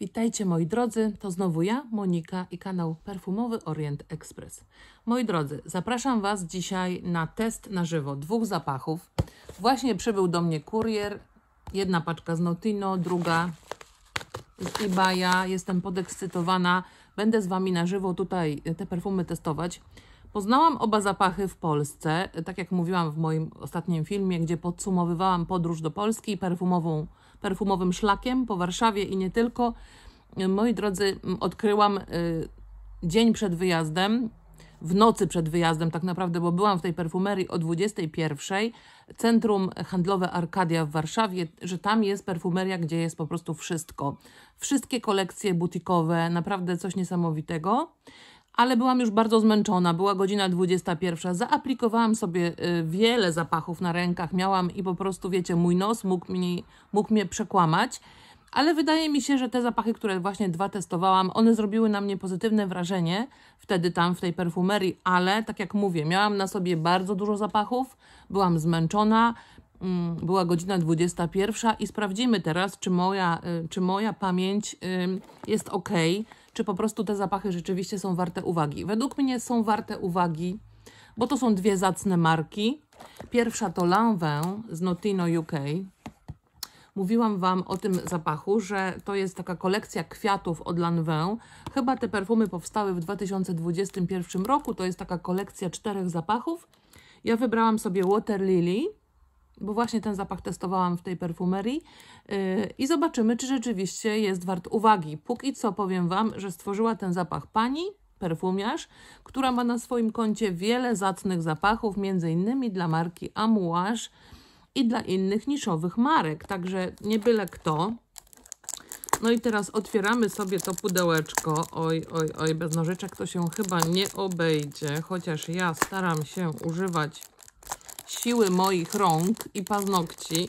Witajcie moi drodzy, to znowu ja, Monika i kanał Perfumowy Orient Express. Moi drodzy, zapraszam Was dzisiaj na test na żywo dwóch zapachów. Właśnie przybył do mnie kurier, jedna paczka z Notino, druga z Ibaya. Jestem podekscytowana, będę z Wami na żywo tutaj te perfumy testować. Poznałam oba zapachy w Polsce, tak jak mówiłam w moim ostatnim filmie, gdzie podsumowywałam podróż do Polski i perfumową perfumowym szlakiem po Warszawie i nie tylko. Moi drodzy, odkryłam y, dzień przed wyjazdem, w nocy przed wyjazdem tak naprawdę, bo byłam w tej perfumerii o 21. Centrum Handlowe Arkadia w Warszawie, że tam jest perfumeria, gdzie jest po prostu wszystko. Wszystkie kolekcje butikowe, naprawdę coś niesamowitego ale byłam już bardzo zmęczona. Była godzina 21. Zaaplikowałam sobie y, wiele zapachów na rękach, miałam i po prostu, wiecie, mój nos mógł, mi, mógł mnie przekłamać. Ale wydaje mi się, że te zapachy, które właśnie dwa testowałam, one zrobiły na mnie pozytywne wrażenie wtedy tam w tej perfumerii, ale tak jak mówię, miałam na sobie bardzo dużo zapachów, byłam zmęczona, Mm, była godzina 21 i sprawdzimy teraz, czy moja, y, czy moja pamięć jest ok, czy po prostu te zapachy rzeczywiście są warte uwagi. Według mnie są warte uwagi, bo to są dwie zacne marki. Pierwsza to Lanvin z Notino UK. Mówiłam Wam o tym zapachu, że to jest taka kolekcja kwiatów od Lanvin. Chyba te perfumy powstały w 2021 roku. To jest taka kolekcja czterech zapachów. Ja wybrałam sobie Water Lily bo właśnie ten zapach testowałam w tej perfumerii yy, i zobaczymy, czy rzeczywiście jest wart uwagi. Póki co powiem Wam, że stworzyła ten zapach pani, perfumiarz, która ma na swoim koncie wiele zacnych zapachów, między innymi dla marki Amouage i dla innych niszowych marek, także nie byle kto. No i teraz otwieramy sobie to pudełeczko. Oj, oj, oj, bez nożyczek to się chyba nie obejdzie, chociaż ja staram się używać siły moich rąk i paznokci,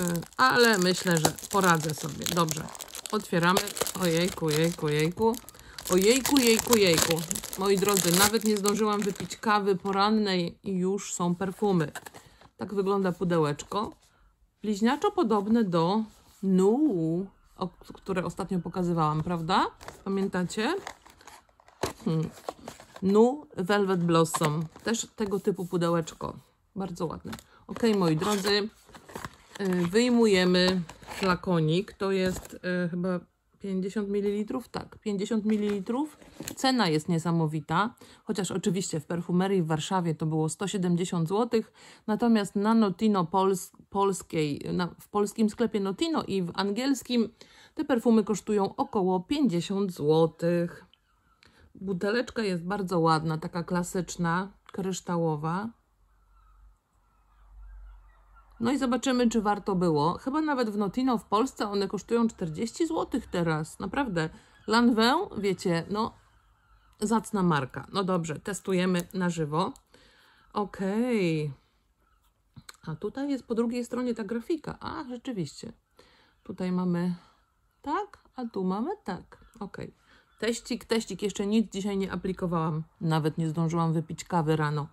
y, ale myślę, że poradzę sobie. Dobrze, otwieramy. Ojejku, jejku, jejku. Ojejku, jejku, jejku. Moi drodzy, nawet nie zdążyłam wypić kawy porannej i już są perfumy. Tak wygląda pudełeczko. Bliźniaczo podobne do Nuu, które ostatnio pokazywałam, prawda? Pamiętacie? Hmm. Nu Velvet Blossom. Też tego typu pudełeczko. Bardzo ładne. Ok, moi drodzy, y, wyjmujemy flakonik. To jest y, chyba 50 ml, tak, 50 ml. Cena jest niesamowita, chociaż oczywiście w perfumerii w Warszawie to było 170 zł, natomiast na Notino Pols polskiej, na, w polskim sklepie Notino i w angielskim te perfumy kosztują około 50 zł. Buteleczka jest bardzo ładna, taka klasyczna, kryształowa. No i zobaczymy, czy warto było. Chyba nawet w Notino w Polsce one kosztują 40 zł teraz. Naprawdę. Lanvin, wiecie, no zacna marka. No dobrze, testujemy na żywo. Okej. Okay. A tutaj jest po drugiej stronie ta grafika. A, rzeczywiście. Tutaj mamy tak, a tu mamy tak. Okej. Okay. Teścik, teścik, jeszcze nic dzisiaj nie aplikowałam. Nawet nie zdążyłam wypić kawy rano.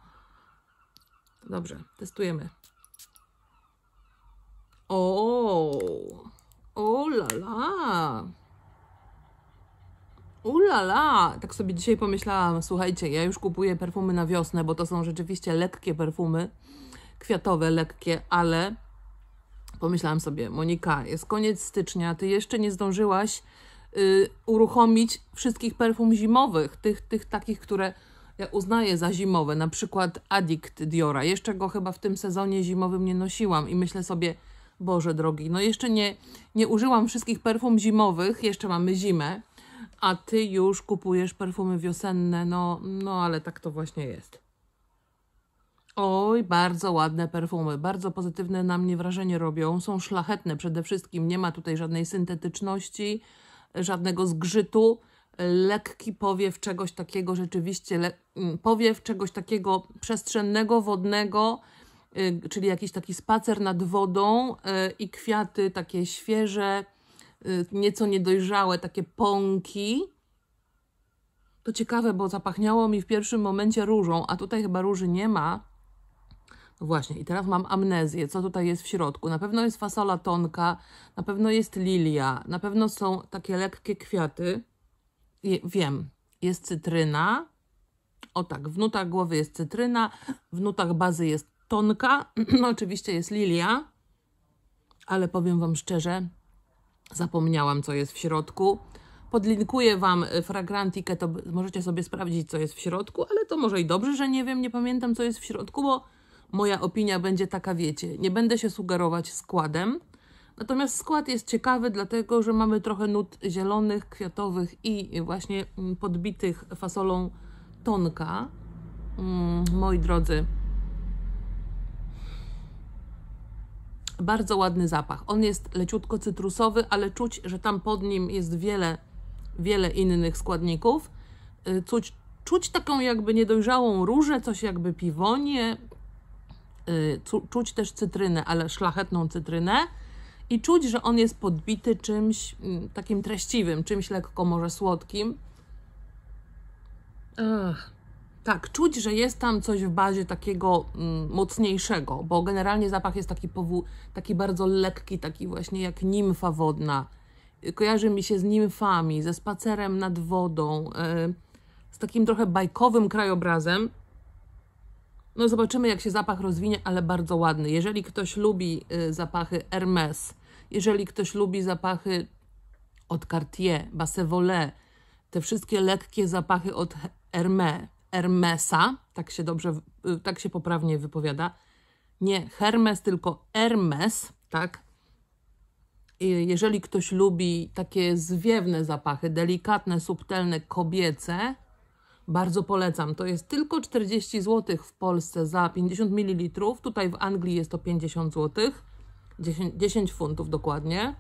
Dobrze, testujemy. O, o la la. Ulala, tak sobie dzisiaj pomyślałam, słuchajcie, ja już kupuję perfumy na wiosnę, bo to są rzeczywiście lekkie perfumy, kwiatowe, lekkie, ale pomyślałam sobie, Monika, jest koniec stycznia, ty jeszcze nie zdążyłaś Y, uruchomić wszystkich perfum zimowych, tych, tych takich, które ja uznaję za zimowe, na przykład Addict Diora. Jeszcze go chyba w tym sezonie zimowym nie nosiłam i myślę sobie, Boże drogi, no jeszcze nie, nie użyłam wszystkich perfum zimowych, jeszcze mamy zimę, a Ty już kupujesz perfumy wiosenne, no, no ale tak to właśnie jest. Oj, bardzo ładne perfumy, bardzo pozytywne na mnie wrażenie robią, są szlachetne przede wszystkim, nie ma tutaj żadnej syntetyczności, żadnego zgrzytu, lekki powiew czegoś takiego, rzeczywiście mm, powiew czegoś takiego przestrzennego, wodnego, y, czyli jakiś taki spacer nad wodą y, i kwiaty takie świeże, y, nieco niedojrzałe, takie pąki. To ciekawe, bo zapachniało mi w pierwszym momencie różą, a tutaj chyba róży nie ma. Właśnie, i teraz mam amnezję, co tutaj jest w środku. Na pewno jest fasola tonka, na pewno jest lilia, na pewno są takie lekkie kwiaty. wiem, jest cytryna. O tak, w nutach głowy jest cytryna, w nutach bazy jest tonka, no, oczywiście jest lilia, ale powiem Wam szczerze, zapomniałam, co jest w środku. Podlinkuję Wam y, fragrantikę, to możecie sobie sprawdzić, co jest w środku, ale to może i dobrze, że nie wiem, nie pamiętam, co jest w środku, bo moja opinia będzie taka, wiecie, nie będę się sugerować składem. Natomiast skład jest ciekawy, dlatego że mamy trochę nut zielonych, kwiatowych i właśnie mm, podbitych fasolą tonka. Mm, moi drodzy, bardzo ładny zapach. On jest leciutko cytrusowy, ale czuć, że tam pod nim jest wiele, wiele innych składników. Y, czuć, czuć taką jakby niedojrzałą różę, coś jakby piwonie, Y, czuć też cytrynę, ale szlachetną cytrynę i czuć, że on jest podbity czymś mm, takim treściwym, czymś lekko może słodkim. Tak, czuć, że jest tam coś w bazie takiego mm, mocniejszego, bo generalnie zapach jest taki, powu, taki bardzo lekki, taki właśnie jak nimfa wodna. Y, kojarzy mi się z nimfami, ze spacerem nad wodą, yy, z takim trochę bajkowym krajobrazem. No zobaczymy, jak się zapach rozwinie, ale bardzo ładny. Jeżeli ktoś lubi y, zapachy Hermes, jeżeli ktoś lubi zapachy od Cartier, Bassevolet, te wszystkie lekkie zapachy od Hermé, Hermesa, tak się dobrze, y, tak się poprawnie wypowiada, nie Hermes, tylko Hermes, tak? Jeżeli ktoś lubi takie zwiewne zapachy, delikatne, subtelne, kobiece, bardzo polecam. To jest tylko 40 zł w Polsce za 50 ml. Tutaj w Anglii jest to 50 zł. 10, 10 funtów dokładnie.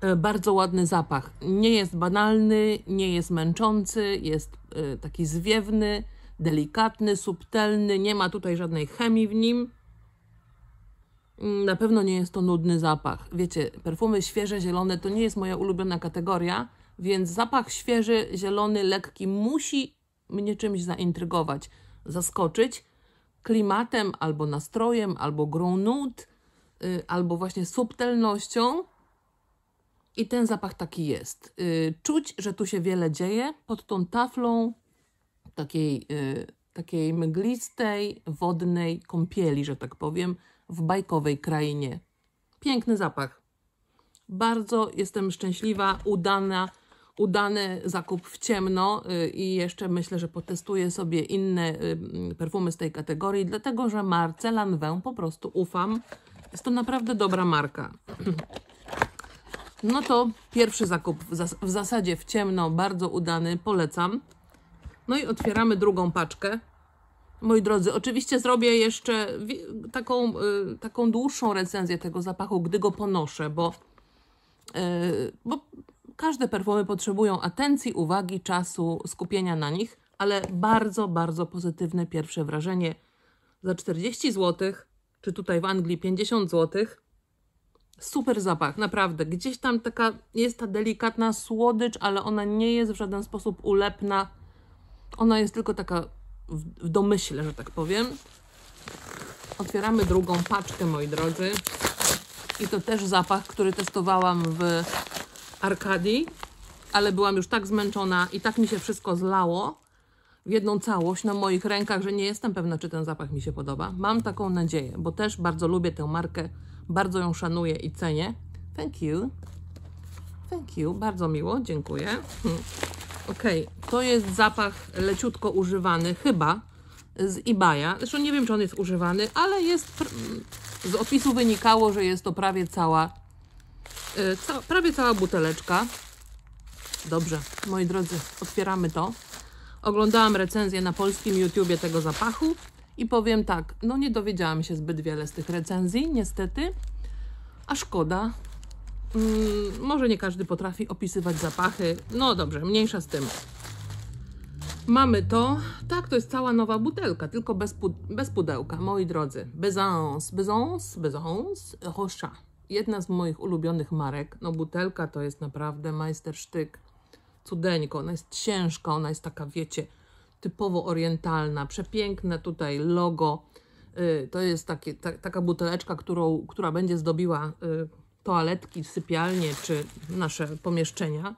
E, bardzo ładny zapach. Nie jest banalny, nie jest męczący, jest e, taki zwiewny, delikatny, subtelny. Nie ma tutaj żadnej chemii w nim. Mm, na pewno nie jest to nudny zapach. Wiecie, perfumy świeże, zielone to nie jest moja ulubiona kategoria więc zapach świeży, zielony, lekki musi mnie czymś zaintrygować, zaskoczyć klimatem, albo nastrojem, albo grą nut, y, albo właśnie subtelnością. I ten zapach taki jest. Y, czuć, że tu się wiele dzieje pod tą taflą takiej, y, takiej mglistej, wodnej kąpieli, że tak powiem, w bajkowej krainie. Piękny zapach. Bardzo jestem szczęśliwa, udana udany zakup w ciemno y, i jeszcze myślę, że potestuję sobie inne y, perfumy z tej kategorii, dlatego że marce Lanvin po prostu ufam. Jest to naprawdę dobra marka. No to pierwszy zakup w, zas w zasadzie w ciemno, bardzo udany, polecam. No i otwieramy drugą paczkę. Moi drodzy, oczywiście zrobię jeszcze taką, y taką dłuższą recenzję tego zapachu, gdy go ponoszę, bo, y bo Każde perfumy potrzebują atencji, uwagi, czasu, skupienia na nich, ale bardzo, bardzo pozytywne pierwsze wrażenie. Za 40 zł, czy tutaj w Anglii 50 zł, super zapach, naprawdę. Gdzieś tam taka jest ta delikatna słodycz, ale ona nie jest w żaden sposób ulepna. Ona jest tylko taka w, w domyśle, że tak powiem. Otwieramy drugą paczkę, moi drodzy. I to też zapach, który testowałam w Arkadii, ale byłam już tak zmęczona i tak mi się wszystko zlało w jedną całość na moich rękach, że nie jestem pewna, czy ten zapach mi się podoba. Mam taką nadzieję, bo też bardzo lubię tę markę, bardzo ją szanuję i cenię. Thank you. Thank you. Bardzo miło, dziękuję. Hmm. Ok, to jest zapach leciutko używany, chyba z Ibaja. Zresztą nie wiem, czy on jest używany, ale jest. Z opisu wynikało, że jest to prawie cała Ca y, prawie cała buteleczka. Dobrze, moi drodzy, otwieramy to. Oglądałam recenzję na polskim YouTubie tego zapachu i powiem tak, no nie dowiedziałam się zbyt wiele z tych recenzji, niestety, a szkoda. Mm, może nie każdy potrafi opisywać zapachy. No dobrze, mniejsza z tym. Mamy to. Tak, to jest cała nowa butelka, tylko bez, pu bez pudełka, moi drodzy. Bezans, bezans, bezans, rocha jedna z moich ulubionych marek. No butelka to jest naprawdę majstersztyk, cudeńko. Ona jest ciężka, ona jest taka, wiecie, typowo orientalna. Przepiękne tutaj logo. Y, to jest takie, ta, taka buteleczka, którą, która będzie zdobiła y, toaletki, sypialnie czy nasze pomieszczenia.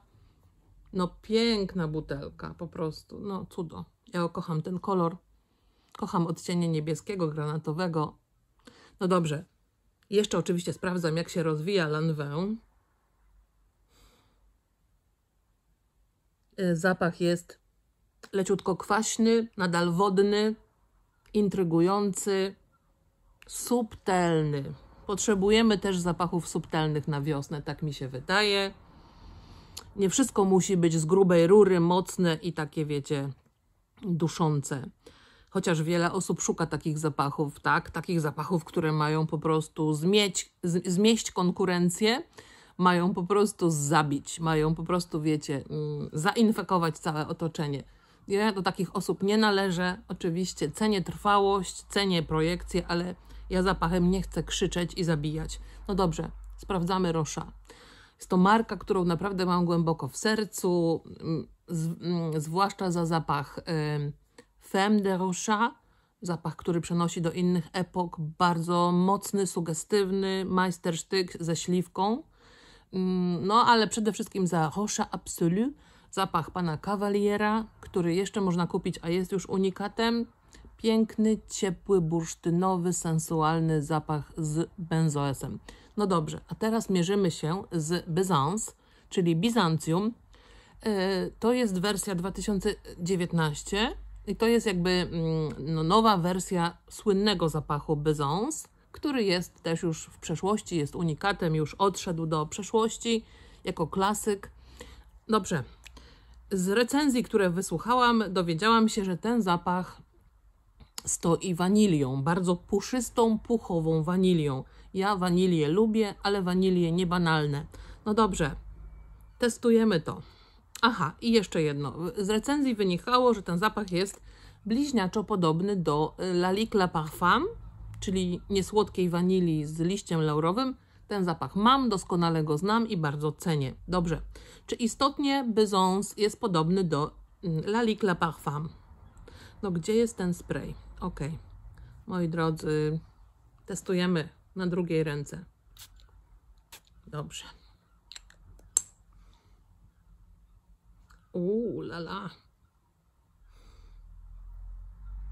No piękna butelka, po prostu, no cudo. Ja kocham ten kolor, kocham odcienie niebieskiego, granatowego. No dobrze, jeszcze oczywiście sprawdzam, jak się rozwija Lanwę. E, zapach jest leciutko kwaśny, nadal wodny, intrygujący, subtelny. Potrzebujemy też zapachów subtelnych na wiosnę, tak mi się wydaje. Nie wszystko musi być z grubej rury, mocne i takie, wiecie, duszące chociaż wiele osób szuka takich zapachów, tak? Takich zapachów, które mają po prostu zmieć, zmieść konkurencję, mają po prostu zabić, mają po prostu, wiecie, mm, zainfekować całe otoczenie. Ja do takich osób nie należę. Oczywiście cenię trwałość, cenię projekcję, ale ja zapachem nie chcę krzyczeć i zabijać. No dobrze, sprawdzamy Rosza. Jest to marka, którą naprawdę mam głęboko w sercu, mm, z, mm, zwłaszcza za zapach. Femme de Rocha, zapach, który przenosi do innych epok, bardzo mocny, sugestywny, majstersztyk ze śliwką. Mm, no, ale przede wszystkim za Rocha Absolu, zapach pana Cavaliera, który jeszcze można kupić, a jest już unikatem. Piękny, ciepły, bursztynowy, sensualny zapach z benzoesem. No dobrze, a teraz mierzymy się z Byzans, czyli Bizancjum. E, to jest wersja 2019 i to jest jakby mm, no, nowa wersja słynnego zapachu Byzons, który jest też już w przeszłości, jest unikatem, już odszedł do przeszłości jako klasyk. Dobrze. Z recenzji, które wysłuchałam, dowiedziałam się, że ten zapach stoi wanilią, bardzo puszystą, puchową wanilią. Ja wanilię lubię, ale wanilię niebanalne. No dobrze, testujemy to. Aha, i jeszcze jedno. Z recenzji wynikało, że ten zapach jest bliźniaczo podobny do y, Lalique La Parfum, czyli niesłodkiej wanilii z liściem laurowym. Ten zapach mam, doskonale go znam i bardzo cenię. Dobrze. Czy istotnie Byzons jest podobny do y, Lalique La Parfum? No gdzie jest ten spray? Ok. Moi drodzy, testujemy na drugiej ręce. Dobrze. Uuu, lala.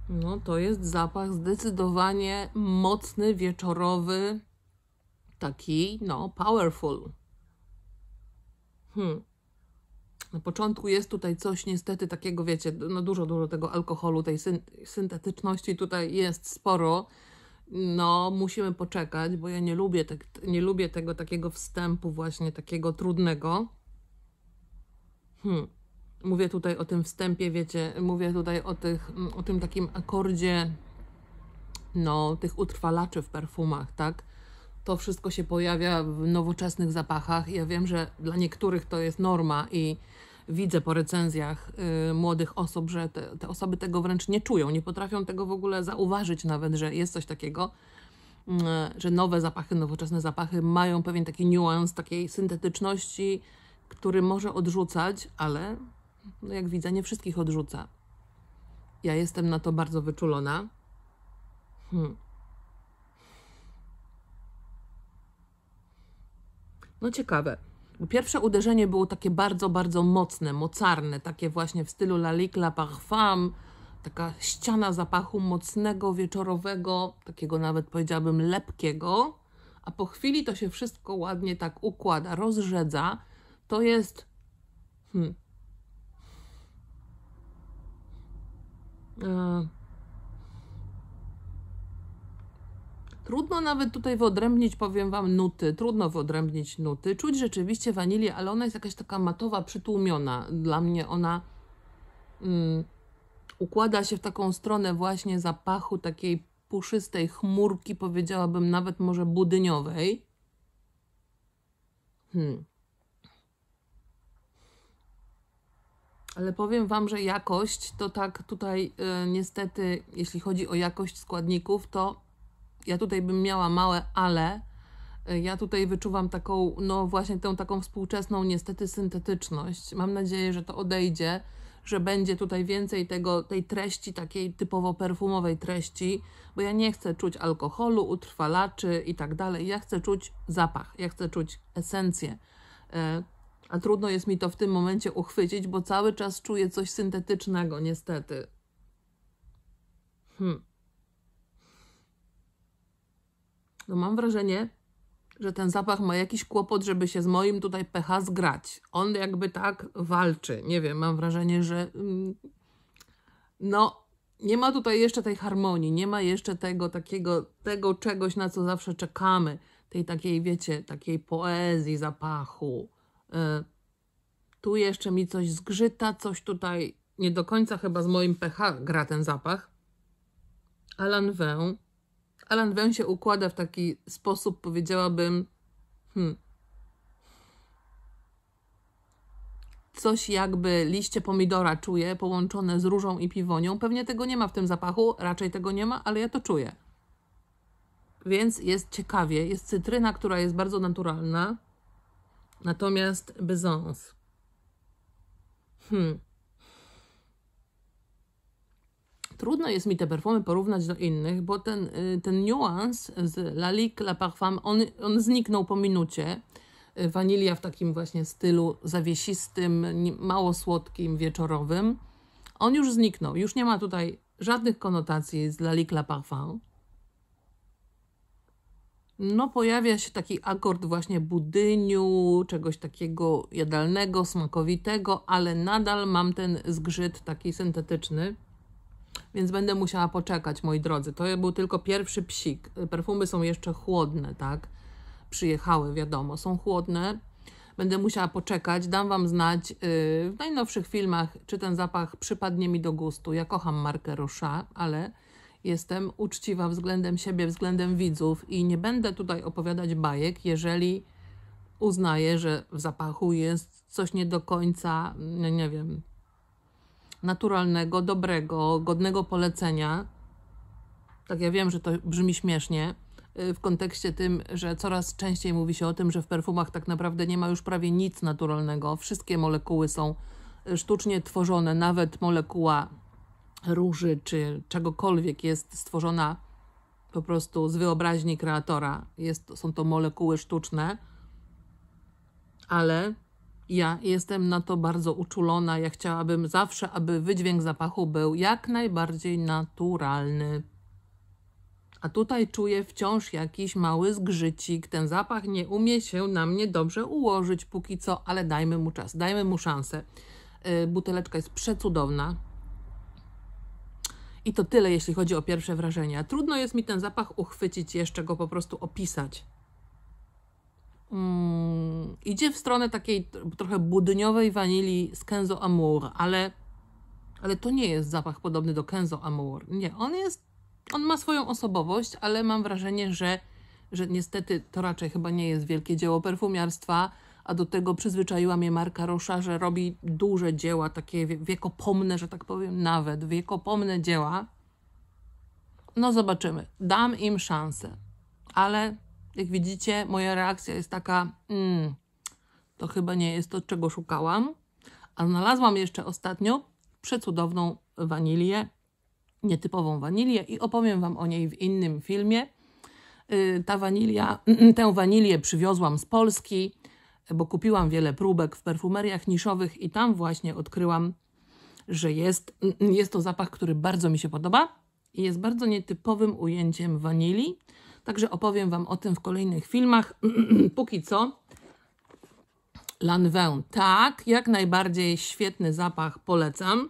No to jest zapach zdecydowanie mocny, wieczorowy, taki, no, powerful. Hmm. Na początku jest tutaj coś niestety takiego, wiecie, no dużo, dużo tego alkoholu, tej syntetyczności tutaj jest sporo. No, musimy poczekać, bo ja nie lubię, tak, nie lubię tego takiego wstępu właśnie, takiego trudnego. Hmm. Mówię tutaj o tym wstępie, wiecie, mówię tutaj o, tych, mm, o tym takim akordzie, no, tych utrwalaczy w perfumach, tak? To wszystko się pojawia w nowoczesnych zapachach. Ja wiem, że dla niektórych to jest norma i widzę po recenzjach y, młodych osób, że te, te, osoby tego wręcz nie czują, nie potrafią tego w ogóle zauważyć nawet, że jest coś takiego, y, że nowe zapachy, nowoczesne zapachy mają pewien taki niuans takiej syntetyczności, który może odrzucać, ale no jak widzę, nie wszystkich odrzuca. Ja jestem na to bardzo wyczulona. Hmm. No ciekawe. Pierwsze uderzenie było takie bardzo, bardzo mocne, mocarne, takie właśnie w stylu Lalique La Parfum, taka ściana zapachu mocnego, wieczorowego, takiego nawet powiedziałabym lepkiego, a po chwili to się wszystko ładnie tak układa, rozrzedza. To jest hmm, E, trudno nawet tutaj wyodrębnić, powiem Wam, nuty. Trudno wyodrębnić nuty. Czuć rzeczywiście wanilię, ale ona jest jakaś taka matowa, przytłumiona. Dla mnie ona mm, układa się w taką stronę właśnie zapachu takiej puszystej chmurki, powiedziałabym nawet może budyniowej. Hmm. Ale powiem Wam, że jakość to tak tutaj y, niestety, jeśli chodzi o jakość składników, to ja tutaj bym miała małe ale. Y, ja tutaj wyczuwam taką, no właśnie tę taką współczesną niestety syntetyczność. Mam nadzieję, że to odejdzie, że będzie tutaj więcej tego, tej treści, takiej typowo perfumowej treści, bo ja nie chcę czuć alkoholu, utrwalaczy i tak dalej. Ja chcę czuć zapach, ja chcę czuć esencję y, a trudno jest mi to w tym momencie uchwycić, bo cały czas czuję coś syntetycznego, niestety. Hmm. No mam wrażenie, że ten zapach ma jakiś kłopot, żeby się z moim tutaj pH zgrać. On jakby tak walczy. Nie wiem, mam wrażenie, że mm, no nie ma tutaj jeszcze tej harmonii, nie ma jeszcze tego takiego, tego czegoś, na co zawsze czekamy. Tej takiej, wiecie, takiej poezji zapachu. E, tu jeszcze mi coś zgrzyta, coś tutaj nie do końca chyba z moim pH gra ten zapach. Alan Wę. Alan Wę się układa w taki sposób, powiedziałabym, hmm, coś jakby liście pomidora czuję, połączone z różą i piwonią. Pewnie tego nie ma w tym zapachu, raczej tego nie ma, ale ja to czuję. Więc jest ciekawie. Jest cytryna, która jest bardzo naturalna. Natomiast Byzons. Hmm. Trudno jest mi te perfumy porównać do innych, bo ten, y, ten niuans z Lalique La Parfum, on, on zniknął po minucie. Y, Wanilia w takim właśnie stylu zawiesistym, mało słodkim, wieczorowym. On już zniknął. Już nie ma tutaj żadnych konotacji z Lalique La Parfum no pojawia się taki akord właśnie budyniu, czegoś takiego jadalnego, smakowitego, ale nadal mam ten zgrzyt taki syntetyczny, więc będę musiała poczekać, moi drodzy. To był tylko pierwszy psik. Perfumy są jeszcze chłodne, tak? Przyjechały, wiadomo, są chłodne. Będę musiała poczekać, dam Wam znać y, w najnowszych filmach, czy ten zapach przypadnie mi do gustu. Ja kocham markę Rocha, ale Jestem uczciwa względem siebie, względem widzów i nie będę tutaj opowiadać bajek, jeżeli uznaję, że w zapachu jest coś nie do końca, nie wiem, naturalnego, dobrego, godnego polecenia. Tak, ja wiem, że to brzmi śmiesznie y, w kontekście tym, że coraz częściej mówi się o tym, że w perfumach tak naprawdę nie ma już prawie nic naturalnego. Wszystkie molekuły są y, sztucznie tworzone, nawet molekuła róży czy czegokolwiek jest stworzona po prostu z wyobraźni kreatora. Jest, są to molekuły sztuczne, ale ja jestem na to bardzo uczulona. Ja chciałabym zawsze, aby wydźwięk zapachu był jak najbardziej naturalny. A tutaj czuję wciąż jakiś mały zgrzycik. Ten zapach nie umie się na mnie dobrze ułożyć póki co, ale dajmy mu czas, dajmy mu szansę. Y, buteleczka jest przecudowna. I to tyle, jeśli chodzi o pierwsze wrażenia. Trudno jest mi ten zapach uchwycić, jeszcze go po prostu opisać. Mm, idzie w stronę takiej trochę budyniowej wanilii z Kenzo Amour, ale, ale to nie jest zapach podobny do Kenzo Amour. Nie, on jest, on ma swoją osobowość, ale mam wrażenie, że, że niestety to raczej chyba nie jest wielkie dzieło perfumiarstwa a do tego przyzwyczaiła mnie Marka Rosza, że robi duże dzieła, takie wiekopomne, że tak powiem, nawet wiekopomne dzieła. No zobaczymy. Dam im szansę, ale jak widzicie, moja reakcja jest taka, mm, to chyba nie jest to, czego szukałam. A znalazłam jeszcze ostatnio przecudowną wanilię, nietypową wanilię i opowiem Wam o niej w innym filmie. Y, ta wanilia, tę wanilię przywiozłam z Polski bo kupiłam wiele próbek w perfumeriach niszowych i tam właśnie odkryłam, że jest, jest to zapach, który bardzo mi się podoba i jest bardzo nietypowym ujęciem wanilii. Także opowiem Wam o tym w kolejnych filmach. Póki co Lanvin. Tak, jak najbardziej świetny zapach, polecam.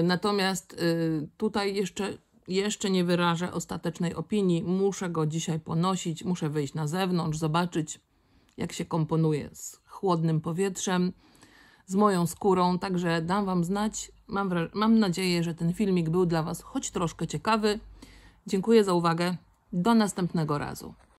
Y, natomiast y, tutaj jeszcze jeszcze nie wyrażę ostatecznej opinii. Muszę go dzisiaj ponosić, muszę wyjść na zewnątrz, zobaczyć, jak się komponuje z chłodnym powietrzem, z moją skórą. Także dam Wam znać. Mam, mam nadzieję, że ten filmik był dla Was choć troszkę ciekawy. Dziękuję za uwagę. Do następnego razu.